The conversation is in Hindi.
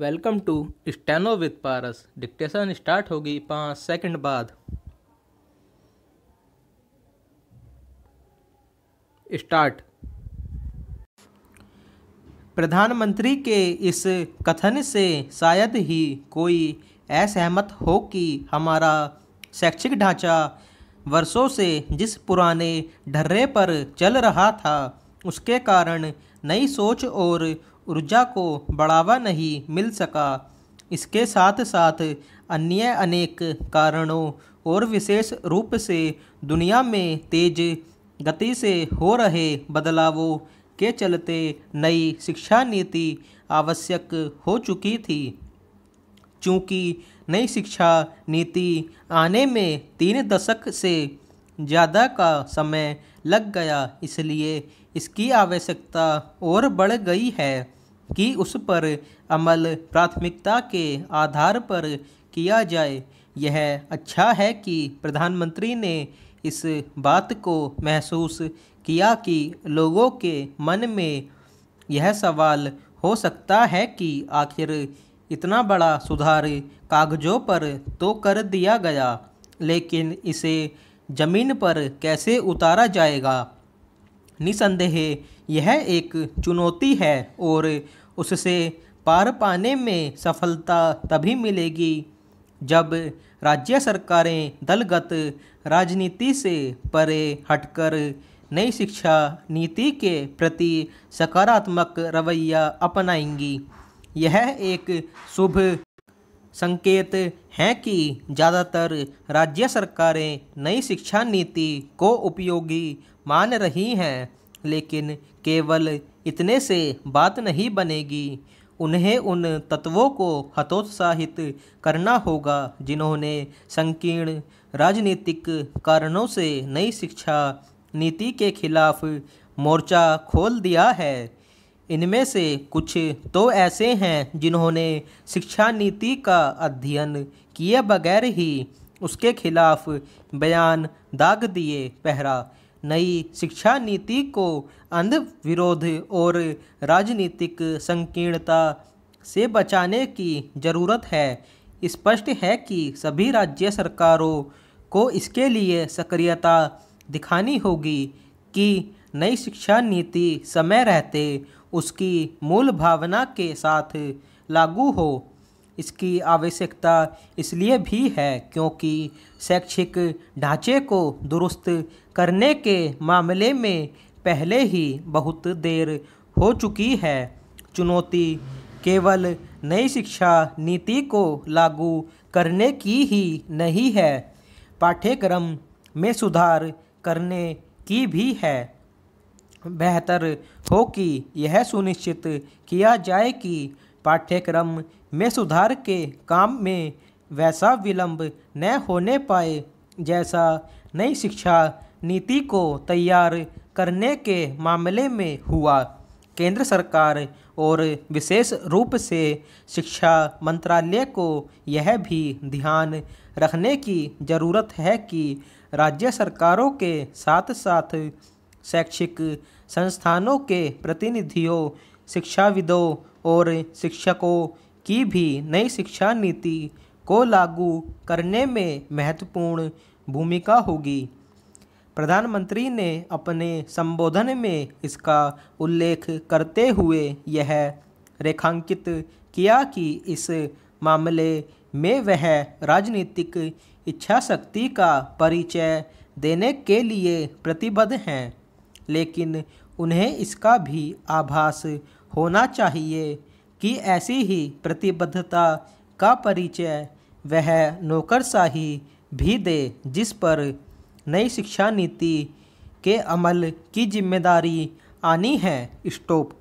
welcome to steno with Paras dictation start होगी पाँच सेकंड बाद स्टार्ट प्रधानमंत्री के इस कथन से शायद ही कोई असहमत हो कि हमारा शैक्षिक ढांचा वर्षों से जिस पुराने ढर्रे पर चल रहा था उसके कारण नई सोच और ऊर्जा को बढ़ावा नहीं मिल सका इसके साथ साथ अन्य अनेक कारणों और विशेष रूप से दुनिया में तेज गति से हो रहे बदलावों के चलते नई शिक्षा नीति आवश्यक हो चुकी थी चूँकि नई शिक्षा नीति आने में तीन दशक से ज़्यादा का समय लग गया इसलिए इसकी आवश्यकता और बढ़ गई है कि उस पर अमल प्राथमिकता के आधार पर किया जाए यह अच्छा है कि प्रधानमंत्री ने इस बात को महसूस किया कि लोगों के मन में यह सवाल हो सकता है कि आखिर इतना बड़ा सुधार कागजों पर तो कर दिया गया लेकिन इसे ज़मीन पर कैसे उतारा जाएगा निसंदेह यह एक चुनौती है और उससे पार पाने में सफलता तभी मिलेगी जब राज्य सरकारें दलगत राजनीति से परे हटकर नई शिक्षा नीति के प्रति सकारात्मक रवैया अपनाएंगी यह एक शुभ संकेत हैं कि ज़्यादातर राज्य सरकारें नई शिक्षा नीति को उपयोगी मान रही हैं लेकिन केवल इतने से बात नहीं बनेगी उन्हें उन तत्वों को हतोत्साहित करना होगा जिन्होंने संकीर्ण राजनीतिक कारणों से नई शिक्षा नीति के खिलाफ मोर्चा खोल दिया है इनमें से कुछ तो ऐसे हैं जिन्होंने शिक्षा नीति का अध्ययन किए बगैर ही उसके खिलाफ बयान दाग दिए पहरा नई शिक्षा नीति को अंध विरोध और राजनीतिक संकीर्णता से बचाने की जरूरत है स्पष्ट है कि सभी राज्य सरकारों को इसके लिए सक्रियता दिखानी होगी कि नई शिक्षा नीति समय रहते उसकी मूल भावना के साथ लागू हो इसकी आवश्यकता इसलिए भी है क्योंकि शैक्षिक ढांचे को दुरुस्त करने के मामले में पहले ही बहुत देर हो चुकी है चुनौती केवल नई शिक्षा नीति को लागू करने की ही नहीं है पाठ्यक्रम में सुधार करने की भी है बेहतर हो कि यह सुनिश्चित किया जाए कि पाठ्यक्रम में सुधार के काम में वैसा विलंब न होने पाए जैसा नई शिक्षा नीति को तैयार करने के मामले में हुआ केंद्र सरकार और विशेष रूप से शिक्षा मंत्रालय को यह भी ध्यान रखने की ज़रूरत है कि राज्य सरकारों के साथ साथ शैक्षिक संस्थानों के प्रतिनिधियों शिक्षाविदों और शिक्षकों की भी नई शिक्षा नीति को लागू करने में महत्वपूर्ण भूमिका होगी प्रधानमंत्री ने अपने संबोधन में इसका उल्लेख करते हुए यह रेखांकित किया कि इस मामले में वह राजनीतिक इच्छा शक्ति का परिचय देने के लिए प्रतिबद्ध हैं लेकिन उन्हें इसका भी आभास होना चाहिए कि ऐसी ही प्रतिबद्धता का परिचय वह नौकरशाही भी दे जिस पर नई शिक्षा नीति के अमल की जिम्मेदारी आनी है स्टॉप